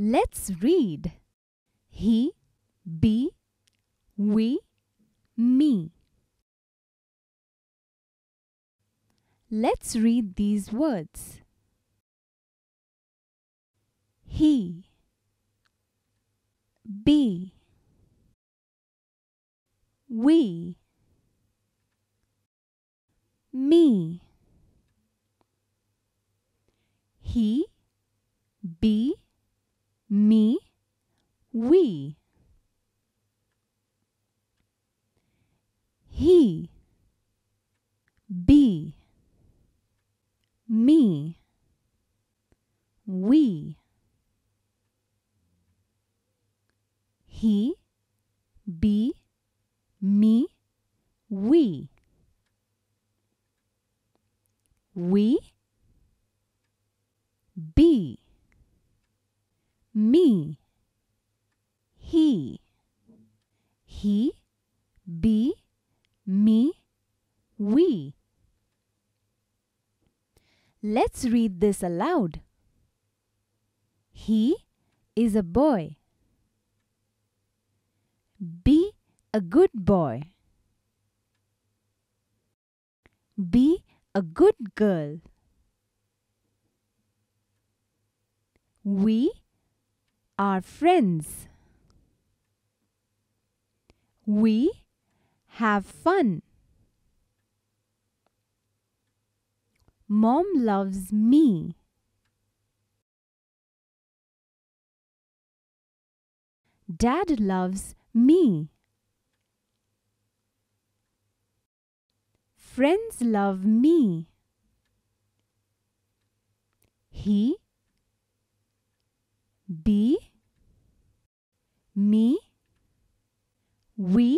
Let's read. He, be, we, me. Let's read these words. He, be, we, me. He, be, me, we. He, be, me, we. He, be, me, we. We me he he be me we let's read this aloud he is a boy be a good boy be a good girl we are friends. We have fun. Mom loves me. Dad loves me. Friends love me. He Be me, we,